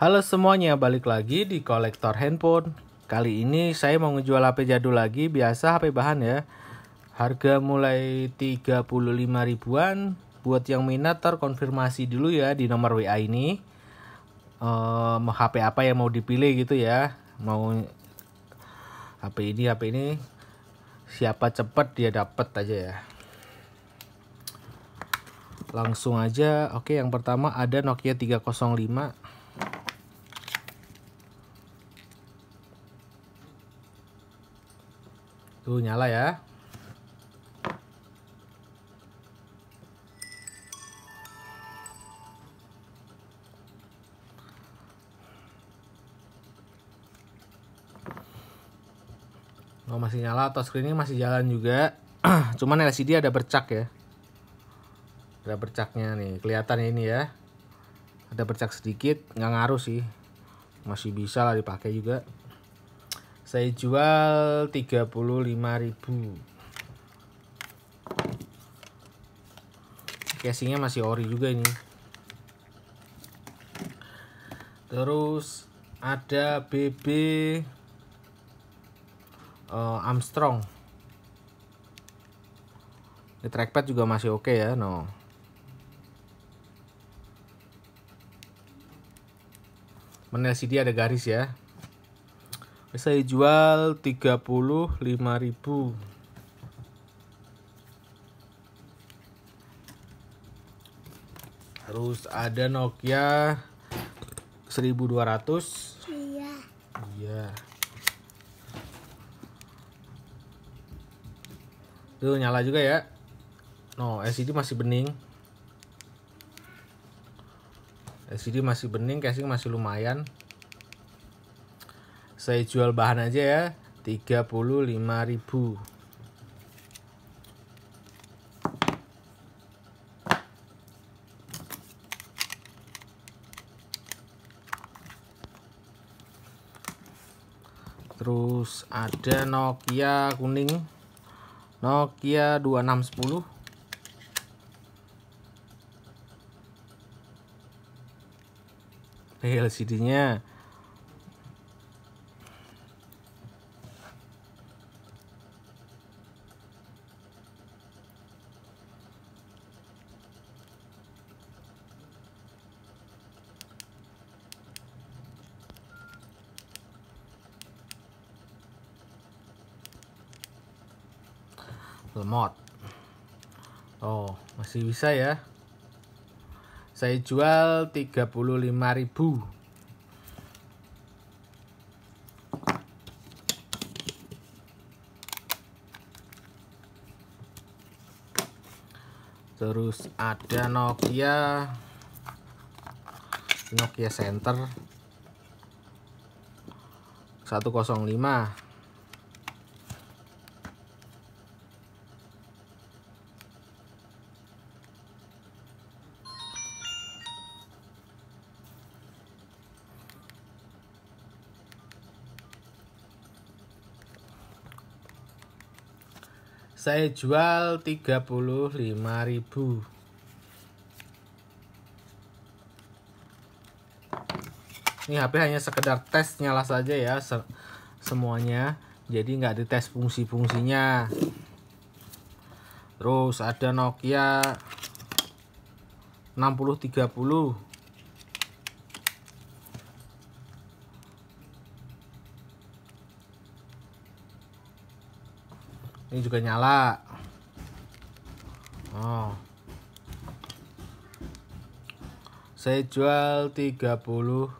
Halo semuanya, balik lagi di kolektor handphone. Kali ini saya mau ngejual HP jadul lagi, biasa HP bahan ya. Harga mulai 35 ribuan. Buat yang minat terkonfirmasi dulu ya di nomor WA ini. Ehm, HP apa yang mau dipilih gitu ya. Mau HP ini, HP ini. Siapa cepat dia dapat aja ya. Langsung aja. Oke, yang pertama ada Nokia 305 Tuh nyala ya. Oh, masih nyala, atau ini masih jalan juga. Cuman LCD ada bercak ya. Ada bercaknya nih, kelihatan ini ya. Ada bercak sedikit, nggak ngaruh sih. Masih bisa lah dipakai juga saya jual 35.000 casingnya masih ori juga ini terus ada BB uh, eh, Armstrong ini trackpad juga masih oke okay ya no Menel CD ada garis ya saya jual 35.000 harus ada Nokia 1200 iya iya tuh nyala juga ya no LCD masih bening LCD masih bening casing masih lumayan saya jual bahan aja ya 35.000 Terus ada Nokia kuning Nokia 2610 LCD-nya lemot oh masih bisa ya saya jual 35.000 terus ada Nokia Nokia Center 105 saya jual 35.000 ini HP hanya sekedar tes nyala saja ya semuanya jadi nggak dites fungsi-fungsinya terus ada Nokia 6030 ini juga nyala oh saya jual 35.000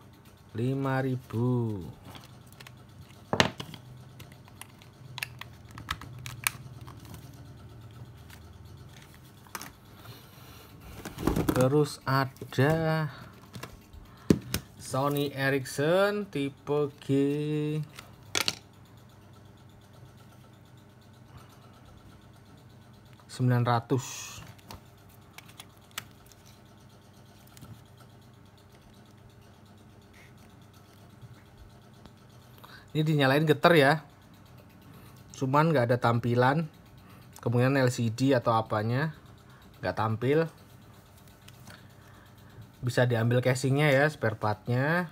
terus ada Sony Ericsson tipe G 900 ini dinyalain getar ya cuman nggak ada tampilan kemudian LCD atau apanya nggak tampil bisa diambil casingnya ya spare partnya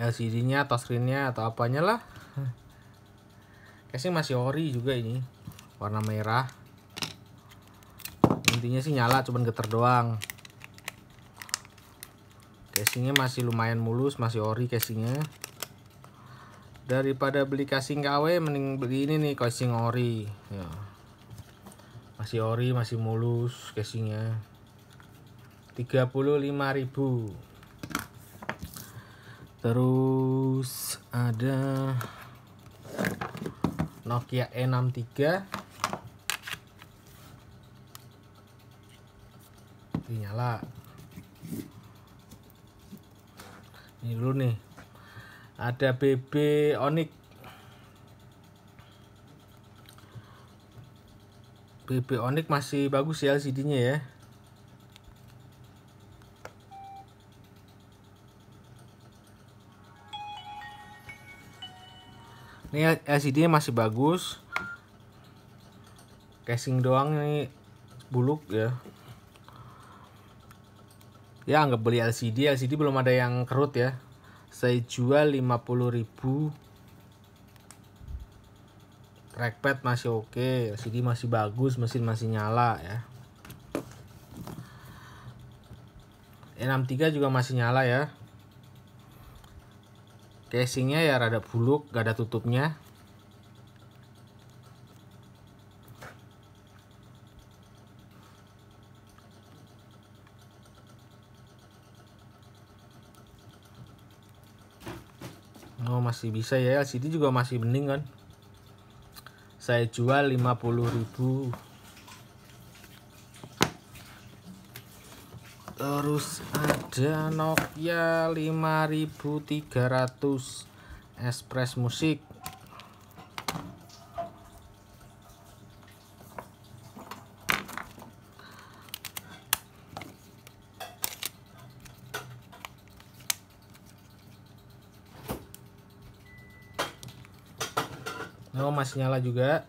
LCD nya atau screen nya atau apanya lah casing masih ori juga ini warna merah intinya sih nyala cuman geter doang casingnya masih lumayan mulus masih ori casingnya daripada beli casing KW mending beli ini nih casing ori ya. masih ori masih mulus casingnya 35.000 terus ada Nokia E63 nyala ini dulu nih ada BB Onyx BB Onyx masih bagus ya LCD nya ya ini LCD nya masih bagus casing doang ini buluk ya ya nggak beli LCD LCD belum ada yang kerut ya saya jual ribu. trackpad masih oke okay. LCD masih bagus mesin masih nyala ya E63 juga masih nyala ya casingnya ya rada buluk gak ada tutupnya masih bisa ya LCD juga masih bening kan saya jual 50000 terus ada Nokia 5300 Express Musik gas nyala juga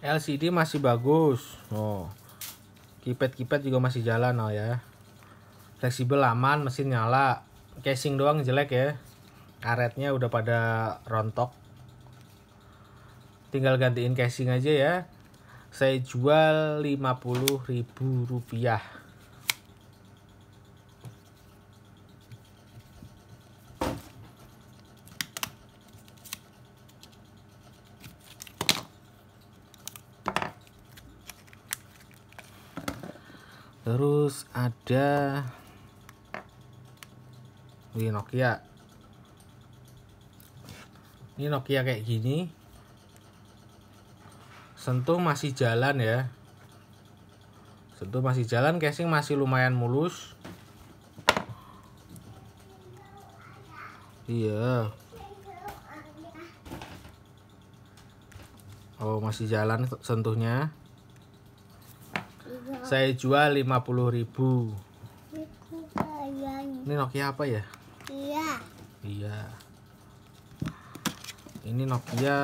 LCD masih bagus oh kipet-kipet juga masih jalan oh ya fleksibel aman mesin nyala casing doang jelek ya karetnya udah pada rontok tinggal gantiin casing aja ya saya jual Rp50.000 terus ada ini Nokia ini Nokia kayak gini Sentuh masih jalan ya. Sentuh masih jalan, casing masih lumayan mulus. Iya. Oh, masih jalan sentuhnya. Iya. Saya jual 50.000. Ini Nokia apa ya? Iya. Iya. Ini Nokia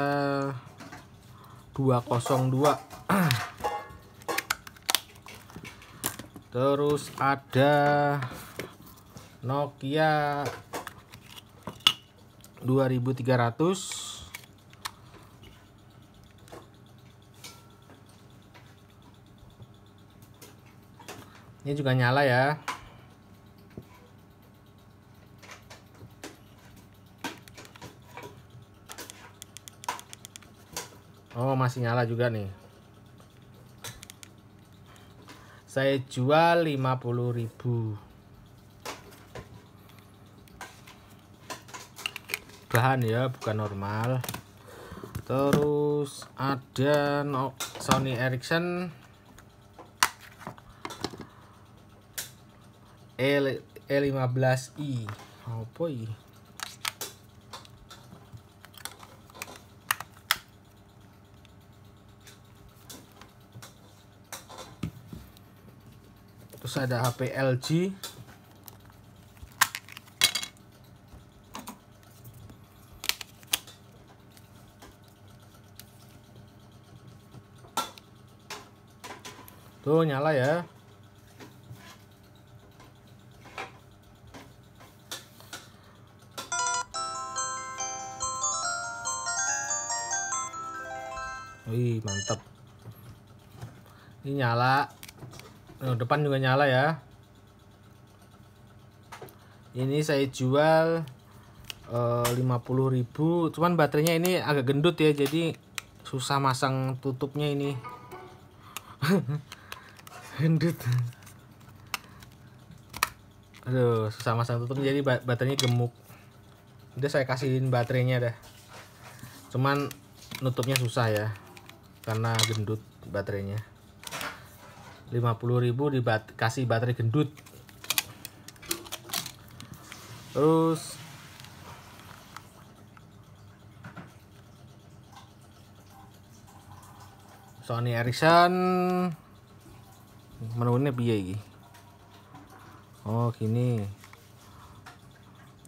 202 terus ada Nokia 2300 ini juga nyala ya Oh, masih nyala juga nih. Saya jual 50 ribu. bahan ya bukan normal terus ada Sony Ericsson E15i e apa ini terus ada HP LG tuh nyala ya Wih mantap Ini nyala oh, depan juga nyala ya ini saya jual eh, lima puluh ribu cuman baterainya ini agak gendut ya jadi susah masang tutupnya ini gendut aduh susah masang tutupnya jadi baterainya gemuk udah saya kasihin baterainya dah cuman nutupnya susah ya karena gendut baterainya 50.000 dikasih baterai gendut terus Sony Ericsson menunya biaya ini Oh gini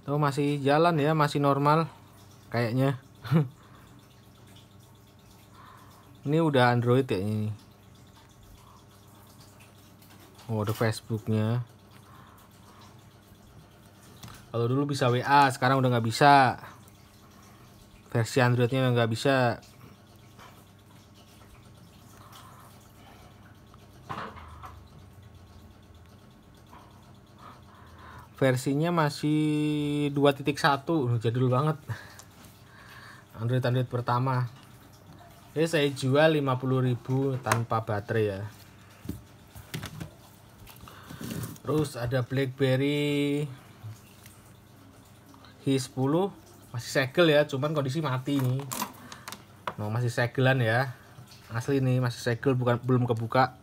tuh oh, masih jalan ya masih normal kayaknya ini udah Android ya ini oh ada Facebooknya kalau dulu bisa WA sekarang udah nggak bisa versi Androidnya nggak bisa versinya masih 2.1 jadul banget Android Android pertama Ini eh, saya jual 50.000 tanpa baterai ya terus ada blackberry H10 masih segel ya cuman kondisi mati nih masih segelan ya asli nih masih segel bukan belum kebuka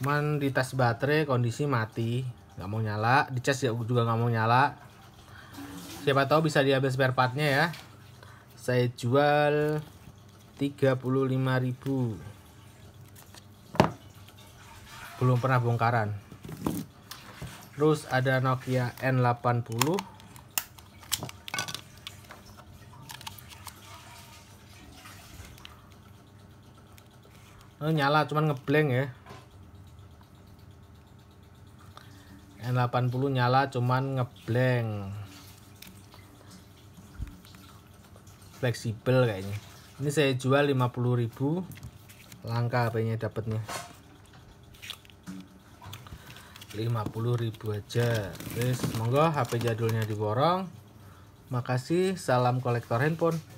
cuman di tas baterai kondisi mati nggak mau nyala di cas ya, juga nggak mau nyala siapa tahu bisa diambil spare partnya ya saya jual 35.000 belum pernah bongkaran terus ada Nokia N80 oh, eh, nyala cuman ngeblank ya N80 nyala cuman ngeblank fleksibel kayaknya ini saya jual 50000 langka HP-nya dapatnya 50.000 aja terus monggo HP jadulnya diborong makasih salam kolektor handphone